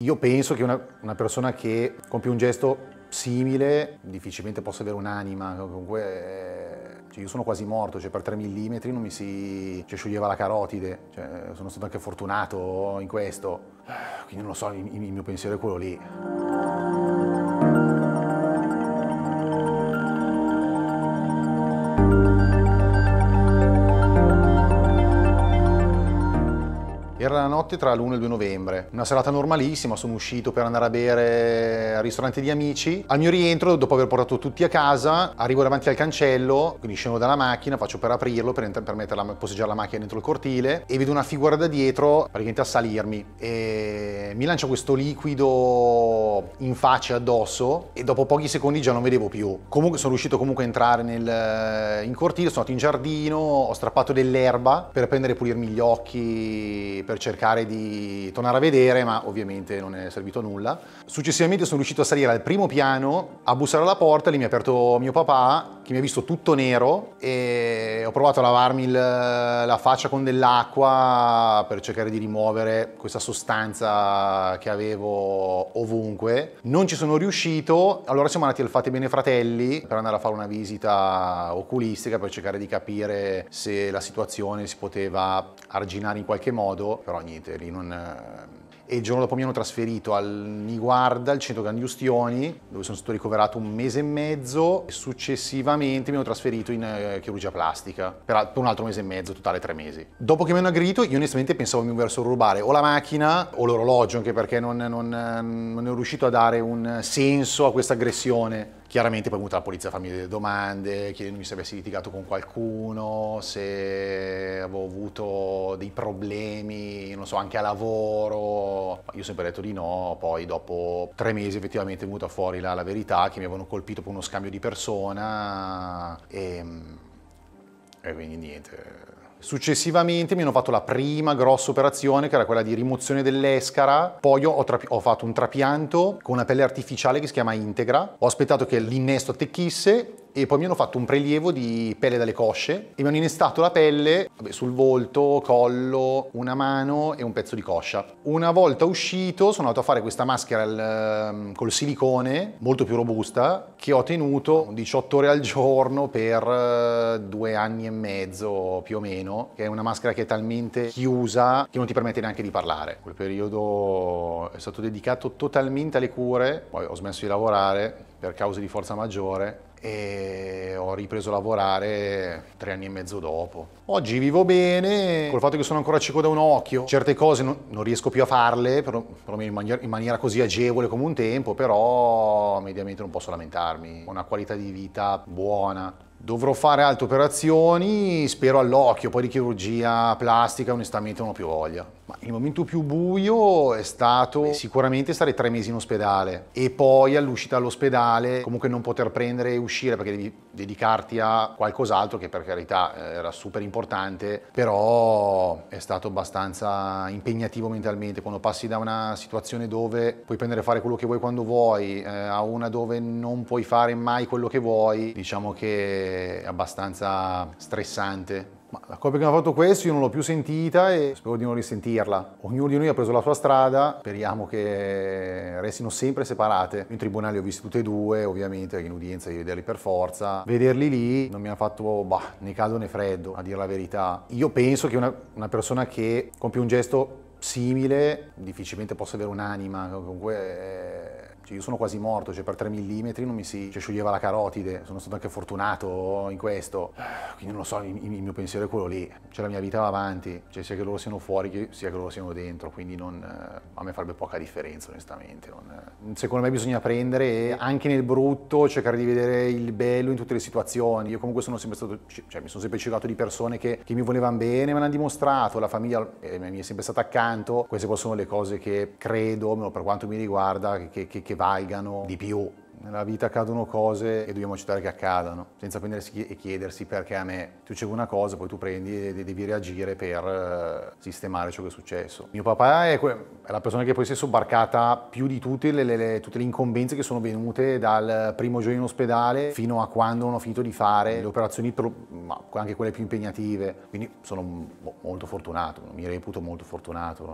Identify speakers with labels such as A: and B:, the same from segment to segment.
A: Io penso che una, una, persona che compie un gesto simile difficilmente possa avere un'anima, comunque eh, cioè io sono quasi morto, cioè per 3 mm non mi si cioè, scioglieva la carotide, cioè, sono stato anche fortunato in questo, quindi non lo so, il, il mio pensiero è quello lì. Era la notte tra l'1 e il 2 novembre, una serata normalissima, sono uscito per andare a bere al ristorante di amici. Al mio rientro, dopo aver portato tutti a casa, arrivo davanti al cancello, quindi scendo dalla macchina, faccio per aprirlo, per, per metterla, posteggiare la macchina dentro il cortile e vedo una figura da dietro praticamente a salirmi e mi lancia questo liquido in faccia addosso e dopo pochi secondi già non vedevo più. Comunque sono riuscito comunque a entrare nel, in cortile, sono andato in giardino, ho strappato dell'erba per prendere e pulirmi gli occhi per cercare di tornare a vedere, ma ovviamente non è servito a nulla. Successivamente sono riuscito a salire al primo piano, a bussare alla porta, lì mi ha aperto mio papà, che mi ha visto tutto nero e ho provato a lavarmi il, la faccia con dell'acqua per cercare di rimuovere questa sostanza che avevo ovunque. Non ci sono riuscito, allora siamo andati al Fate Bene Fratelli per andare a fare una visita oculistica per cercare di capire se la situazione si poteva arginare in qualche modo però niente, lì non... Eh, e il giorno dopo mi hanno trasferito al Niguarda, al centro Grandi Ustioni, dove sono stato ricoverato un mese e mezzo. E successivamente mi hanno trasferito in eh, chirurgia plastica, per, un altro mese e mezzo, totale tre mesi. Dopo che mi hanno aggredito, io onestamente pensavo mi avessero rubare o la macchina o l'orologio, anche perché non, non, non è riuscito a dare un senso a questa aggressione. Chiaramente poi è venuta la polizia a farmi delle domande, chiedendomi se avessi litigato con qualcuno, se avevo avuto dei problemi, non so, anche a lavoro. Io ho sempre detto di no, poi dopo tre mesi effettivamente è venuta fuori la, la verità che mi avevano colpito per uno scambio di persona e, ehm, e quindi niente, Successivamente mi hanno fatto la prima grossa operazione che era quella di rimozione dell'escara, poi ho, tra- ho, fatto un trapianto con una pelle artificiale che si chiama Integra, ho aspettato che l'innesto attecchisse e poi mi hanno fatto un prelievo di pelle dalle cosce e mi hanno innestato la pelle vabbè, sul volto, collo, una mano e un pezzo di coscia. Una volta uscito sono andato a fare questa maschera al, ehm, col silicone, molto più robusta, che ho tenuto 18 ore al giorno per eh, due anni e mezzo più o meno, che è una maschera che è talmente chiusa che non ti permette neanche di parlare. Quel periodo è stato dedicato totalmente alle cure, poi ho smesso di lavorare per cause di forza maggiore e ho ripreso a lavorare tre anni e mezzo dopo. Oggi vivo bene, col fatto che sono ancora cieco da un occhio, certe cose non, non riesco più a farle, perlomeno in, in maniera così agevole come un tempo, però mediamente non posso lamentarmi, ho una qualità di vita buona. Dovrò fare altre operazioni, spero all'occhio, poi di chirurgia plastica onestamente non ho più voglia. Ma il momento più buio è stato sicuramente stare tre mesi in ospedale e poi all'uscita all'ospedale comunque non poter prendere e uscire perché devi dedicarti a qualcos'altro che per carità eh, era super importante, però è stato abbastanza impegnativo mentalmente quando passi da una situazione dove puoi prendere e fare quello che vuoi quando vuoi eh, a una dove non puoi fare mai quello che vuoi, diciamo che è abbastanza stressante ma la coppia che mi ha fatto questo io non l'ho più sentita e spero di non risentirla. Ognuno di noi ha preso la sua strada, speriamo che restino sempre separate. In tribunale ho visto tutte e due, ovviamente in udienza di vederli per forza. Vederli lì non mi ha fatto bah, né caldo né freddo, a dire la verità. Io penso che una, una persona che compie un gesto simile difficilmente possa avere un'anima, comunque... È eh, cioè, io sono quasi morto, cioè per 3 mm non mi si cioè, scioglieva la carotide, sono stato anche fortunato in questo. Quindi non lo so, il, il mio pensiero è quello lì. Cioè la mia vita va avanti, cioè, sia che loro siano fuori che, sia che loro siano dentro, quindi non, eh, a me farebbe poca differenza onestamente. Non, eh. Secondo me bisogna prendere anche nel brutto cercare di vedere il bello in tutte le situazioni. Io comunque sono sempre stato, cioè mi sono sempre circolato di persone che, che mi volevano bene, me l'hanno dimostrato, la famiglia eh, mi è sempre stata accanto. Queste poi sono le cose che credo, per quanto mi riguarda, che, che, che valgano di più nella vita accadono cose e dobbiamo accettare che accadano, senza prendersi e chiedersi perché a me. Succede una cosa, poi tu prendi e devi reagire per eh, sistemare ciò che è successo. Mio papà è, è la persona che poi si è sobbarcata più di tutte le, le, le, tutte le incombenze che sono venute dal primo giorno in ospedale fino a quando non ho finito di fare le operazioni, per, ma anche quelle più impegnative. Quindi sono molto fortunato, mi reputo molto fortunato,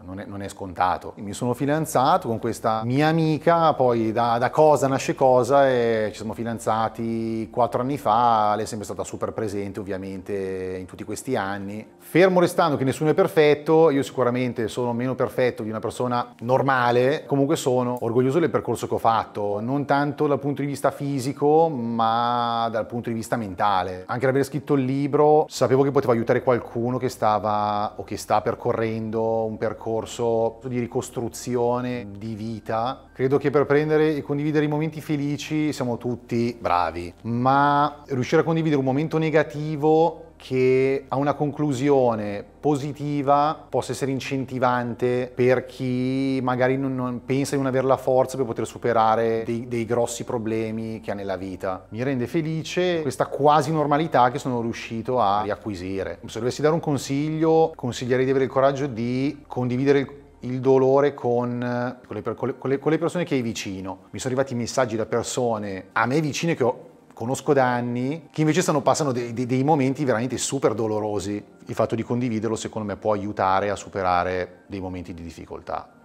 A: eh, non è, non è scontato. Mi sono fidanzato con questa mia amica, poi da, da cosa nasce cosa e ci siamo fidanzati quattro anni fa, lei è sempre stata super presente ovviamente in tutti questi anni. Fermo restando che nessuno è perfetto, io sicuramente sono meno perfetto di una persona normale, comunque sono orgoglioso del percorso che ho fatto, non tanto dal punto di vista fisico ma dal punto di vista mentale. Anche l'aver scritto il libro sapevo che poteva aiutare qualcuno che stava o che sta percorrendo un percorso di ricostruzione di vita. Credo che per prendere e condividere condividere i momenti felici siamo tutti bravi, ma riuscire a condividere un momento negativo che ha una conclusione positiva possa essere incentivante per chi magari non, non, pensa di non avere la forza per poter superare dei, dei, grossi problemi che ha nella vita. Mi rende felice questa quasi normalità che sono riuscito a riacquisire. Se dovessi dare un consiglio, consiglierei di avere il coraggio di condividere il il dolore con, eh, con, le, con, le, con le persone che hai vicino. Mi sono arrivati messaggi da persone a me vicine che ho conosco da anni, che invece stanno passando dei, dei, dei, momenti veramente super dolorosi. Il fatto di condividerlo secondo me può aiutare a superare dei momenti di difficoltà.